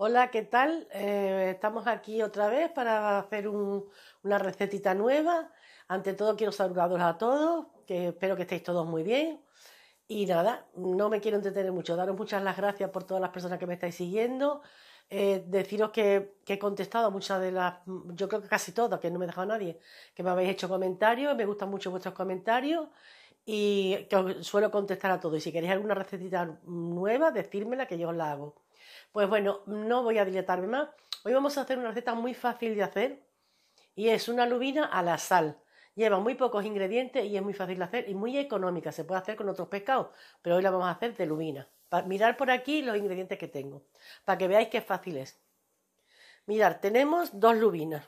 Hola, ¿qué tal? Eh, estamos aquí otra vez para hacer una recetita nueva. Ante todo quiero saludaros a todos, que espero que estéis todos muy bien. Y nada, no me quiero entretener mucho, daros muchas las gracias por todas las personas que me estáis siguiendo. Eh, deciros que, he contestado a muchas de las, yo creo que casi todas, que no me he dejado nadie, que me habéis hecho comentarios, me gustan mucho vuestros comentarios y que os suelo contestar a todos. Y si queréis alguna recetita nueva, decírmela que yo os la hago. Pues bueno, no voy a dilatarme más. Hoy vamos a hacer una receta muy fácil de hacer y es una lubina a la sal. Lleva muy pocos ingredientes y es muy fácil de hacer y muy económica. Se puede hacer con otros pescados, pero hoy la vamos a hacer de lubina. Mirad por aquí los ingredientes que tengo, para que veáis qué fácil es. Mirad, tenemos dos lubinas.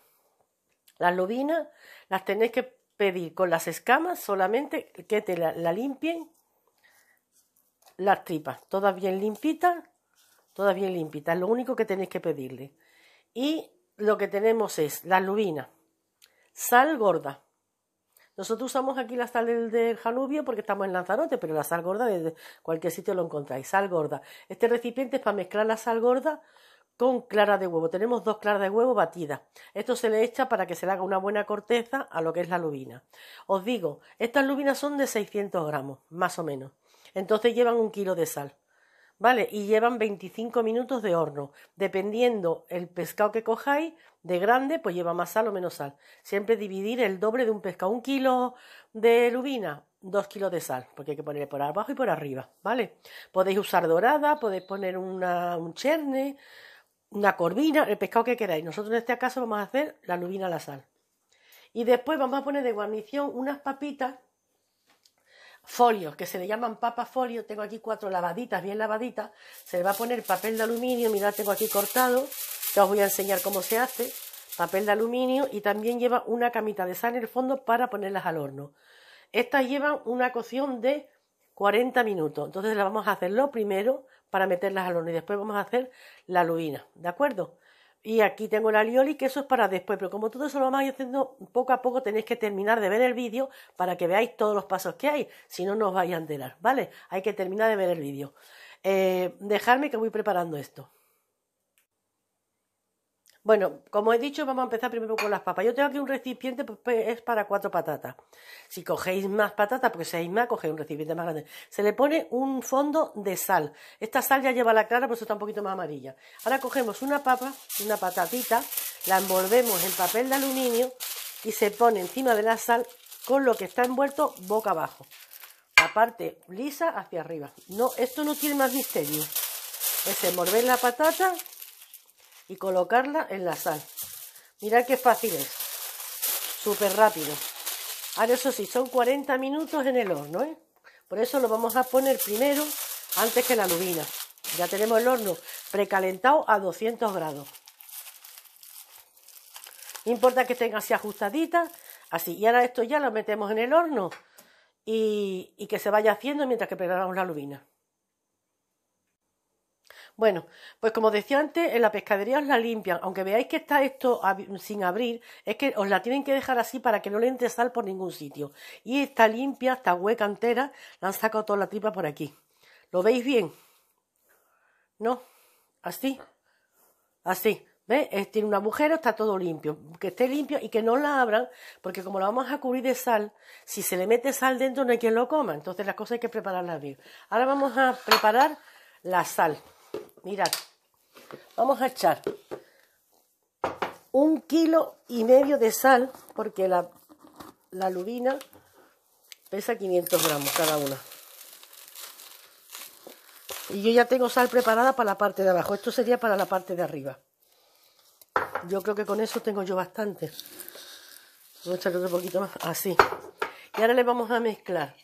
Las lubinas las tenéis que pedir con las escamas solamente que te la, la limpien las tripas, todas bien limpitas, todas bien limpitas. Lo único que tenéis que pedirle. Y lo que tenemos es la lubina, sal gorda. Nosotros usamos aquí la sal del, Janubio porque estamos en Lanzarote, pero la sal gorda de cualquier sitio lo encontráis. Sal gorda. Este recipiente es para mezclar la sal gorda con clara de huevo. Tenemos dos claras de huevo batidas. Esto se le echa para que se le haga una buena corteza a lo que es la lubina. Os digo, estas lubinas son de 600 gramos, más o menos. Entonces llevan un kilo de sal. ¿vale? Y llevan 25 minutos de horno. Dependiendo el pescado que cojáis, de grande, pues lleva más sal o menos sal. Siempre dividir el doble de un pescado. Un kilo de lubina, dos kilos de sal, porque hay que ponerle por abajo y por arriba, ¿vale? Podéis usar dorada, podéis poner un cherne, una corvina, el pescado que queráis. Nosotros en este caso vamos a hacer la lubina a la sal. Y después vamos a poner de guarnición unas papitas folios, que se le llaman papa folio, tengo aquí cuatro lavaditas, bien lavaditas, se le va a poner papel de aluminio, mirad, tengo aquí cortado, ya os voy a enseñar cómo se hace, papel de aluminio y también lleva una camita de sal en el fondo para ponerlas al horno. Estas llevan una cocción de 40 minutos, entonces la vamos a hacer lo primero para meterlas al horno y después vamos a hacer la aluina, ¿de acuerdo? Y aquí tengo la alioli, que eso es para después, pero como todo eso lo vamos haciendo poco a poco, tenéis que terminar de ver el vídeo para que veáis todos los pasos que hay, si no, nos os vais a enterar, ¿vale? Hay que terminar de ver el vídeo. Eh, dejadme que voy preparando esto. Bueno, como he dicho, vamos a empezar primero con las papas. Yo tengo aquí un recipiente, pues, pues es para cuatro patatas. Si cogéis más patatas, porque seáis más, cogéis un recipiente más grande. Se le pone un fondo de sal. Esta sal ya lleva la clara, por eso está un poquito más amarilla. Ahora cogemos una papa, una patatita, la envolvemos en papel de aluminio y se pone encima de la sal con lo que está envuelto boca abajo. La parte lisa hacia arriba. No, esto no tiene más misterio. Es envolver la patata y colocarla en la sal. Mirad qué fácil es. Súper rápido. Ahora eso sí, son 40 minutos en el horno. ¿eh? Por eso lo vamos a poner primero antes que la lubina. Ya tenemos el horno precalentado a 200 grados. importa que tenga así ajustadita, así. Y ahora esto ya lo metemos en el horno y, y que se vaya haciendo mientras que preparamos la lubina. Bueno, pues como decía antes, en la pescadería os la limpian. Aunque veáis que está esto sin abrir, es que os la tienen que dejar así para que no le entre sal por ningún sitio. Y está limpia, está hueca entera. La han sacado toda la tripa por aquí. ¿Lo veis bien? ¿No? Así. Así. ¿Ves? Tiene un agujero, está todo limpio. Que esté limpio y que no la abran, porque como la vamos a cubrir de sal, si se le mete sal dentro no hay quien lo coma. Entonces las cosas hay que prepararlas bien. Ahora vamos a preparar la sal. Mirad, vamos a echar un kilo y medio de sal, porque la, lubina pesa 500 gramos cada una. Y yo ya tengo sal preparada para la parte de abajo. Esto sería para la parte de arriba. Yo creo que con eso tengo yo bastante. Voy a echar otro poquito más. Así. Y ahora le vamos a mezclar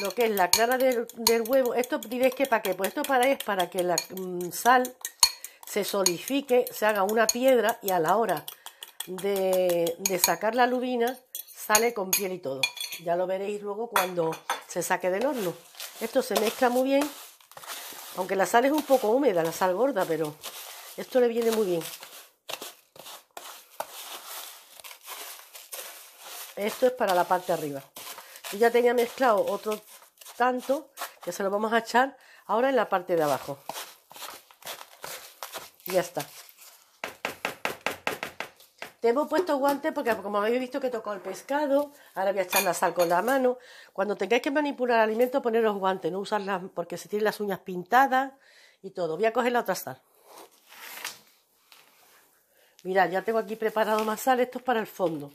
lo que es la clara del, huevo. Esto diréis que para qué, pues esto para es para que la mm, sal se solidifique, se haga una piedra y a la hora de, de sacar la lubina sale con piel y todo. Ya lo veréis luego cuando se saque del horno. Esto se mezcla muy bien, aunque la sal es un poco húmeda, la sal gorda, pero esto le viene muy bien. Esto es para la parte de arriba ya tenía mezclado otro tanto que se lo vamos a echar ahora en la parte de abajo. Ya está. Te puesto guantes porque como habéis visto que tocó el pescado, ahora voy a echar la sal con la mano. Cuando tengáis que manipular alimentos, poneros guantes, no usarlas porque se tienen las uñas pintadas y todo. Voy a coger la otra sal. Mirad, ya tengo aquí preparado más sal, esto es para el fondo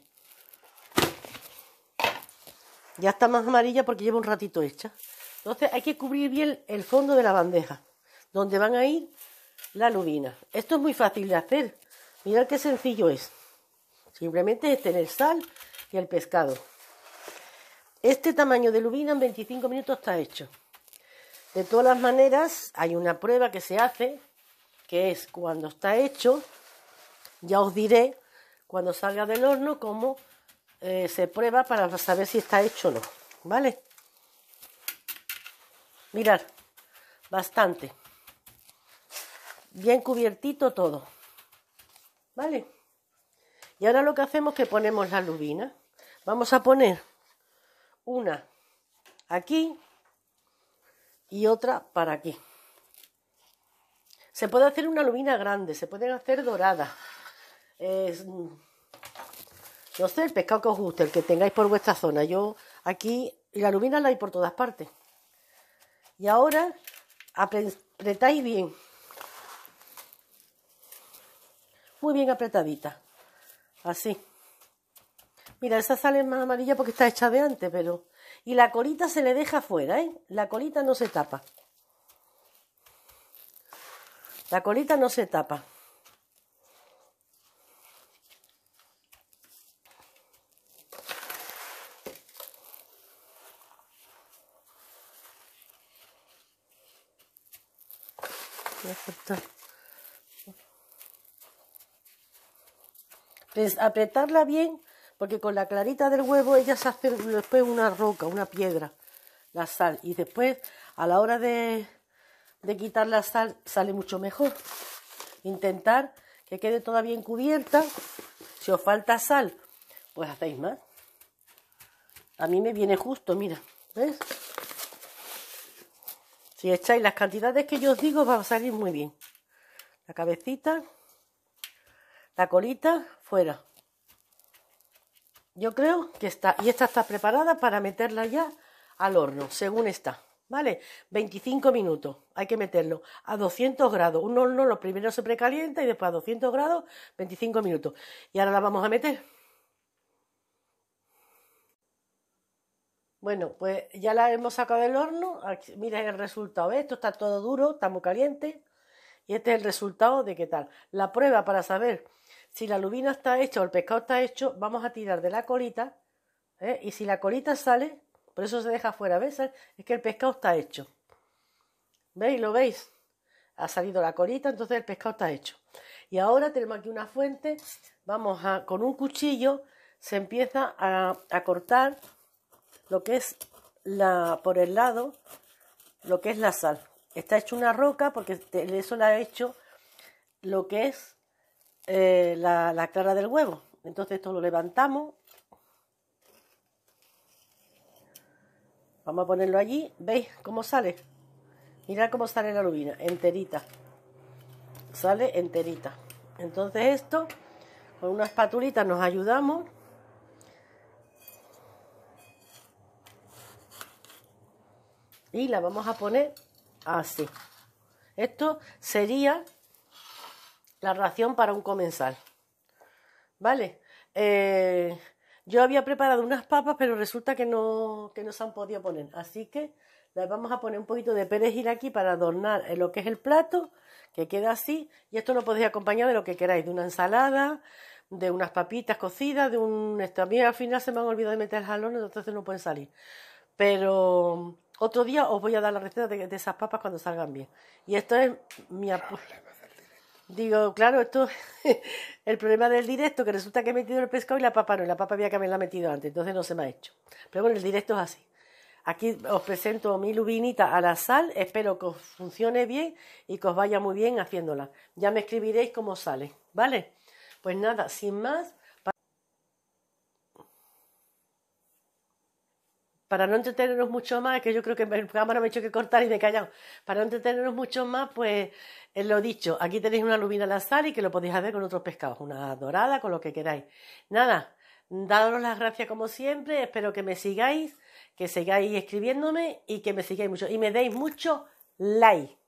ya está más amarilla porque lleva un ratito hecha. Entonces hay que cubrir bien el fondo de la bandeja, donde van a ir la lubina. Esto es muy fácil de hacer. Mirad qué sencillo es. Simplemente es tener sal y el pescado. Este tamaño de lubina en 25 minutos está hecho. De todas las maneras, hay una prueba que se hace, que es cuando está hecho, ya os diré cuando salga del horno cómo eh, se prueba para saber si está hecho o no. ¿Vale? Mirad, bastante. Bien cubiertito todo. ¿Vale? Y ahora lo que hacemos es que ponemos la lubina. Vamos a poner una aquí y otra para aquí. Se puede hacer una lubina grande, se pueden hacer doradas. No sé, el pescado que os guste, el que tengáis por vuestra zona. Yo aquí, y la lumina la hay por todas partes. Y ahora apretáis bien. Muy bien apretadita. Así. Mira, esa sale más amarilla porque está hecha de antes, pero... Y la colita se le deja fuera, ¿eh? La colita no se tapa. La colita no se tapa. Pues, apretarla bien, porque con la clarita del huevo ella se hace después una roca, una piedra, la sal. Y después, a la hora de, de quitar la sal, sale mucho mejor. Intentar que quede toda bien cubierta. Si os falta sal, pues hacéis más. A mí me viene justo, mira, ¿ves? Si echáis las cantidades que yo os digo, va a salir muy bien. La cabecita, la colita fuera. Yo creo que está, y esta está preparada para meterla ya al horno, según está. ¿Vale? 25 minutos, hay que meterlo a 200 grados. Un horno lo primero se precalienta y después a 200 grados, 25 minutos. Y ahora la vamos a meter. Bueno, pues ya la hemos sacado del horno. mira el resultado. Esto está todo duro, está muy caliente. Y este es el resultado de qué tal. La prueba para saber si la lubina está hecha o el pescado está hecho, vamos a tirar de la colita. ¿eh? Y si la colita sale, por eso se deja fuera, ¿ves? Es que el pescado está hecho. ¿Veis? ¿Lo veis? Ha salido la colita, entonces el pescado está hecho. Y ahora tenemos aquí una fuente, vamos a, con un cuchillo se empieza a, a cortar lo que es la, por el lado, lo que es la sal. Está hecho una roca porque eso la ha hecho lo que es eh, la, la clara del huevo. Entonces esto lo levantamos. Vamos a ponerlo allí. ¿Veis cómo sale? Mirad cómo sale la lubina, enterita. Sale enterita. Entonces esto, con una espatulita nos ayudamos. Y la vamos a poner así. Esto sería la ración para un comensal. ¿Vale? Eh, yo había preparado unas papas, pero resulta que no, que no se han podido poner. Así que les vamos a poner un poquito de perejil aquí para adornar eh, lo que es el plato, que queda así. Y esto lo podéis acompañar de lo que queráis, de una ensalada, de unas papitas cocidas, de un... A mí al final se me han olvidado de meter el jalón, entonces no pueden salir. Pero otro día os voy a dar la receta de, esas papas cuando salgan bien. Y esto es mi Digo, claro, esto el problema del directo, que resulta que he metido el pescado y la papa no, la papa había que haberla metido antes, entonces no se me ha hecho. Pero bueno, el directo es así. Aquí os presento mi lubinita a la sal, espero que os funcione bien y que os vaya muy bien haciéndola. Ya me escribiréis cómo sale, ¿vale? Pues nada, sin más, para no entretenernos mucho más, que yo creo que el cámara me ha hecho que cortar y me he callado, para no entretenernos mucho más, pues os eh, lo dicho, aquí tenéis una lubina al azar y que lo podéis hacer con otros pescados, una dorada, con lo que queráis. Nada, dados las gracias como siempre, espero que me sigáis, que sigáis escribiéndome y que me sigáis mucho y me deis mucho like.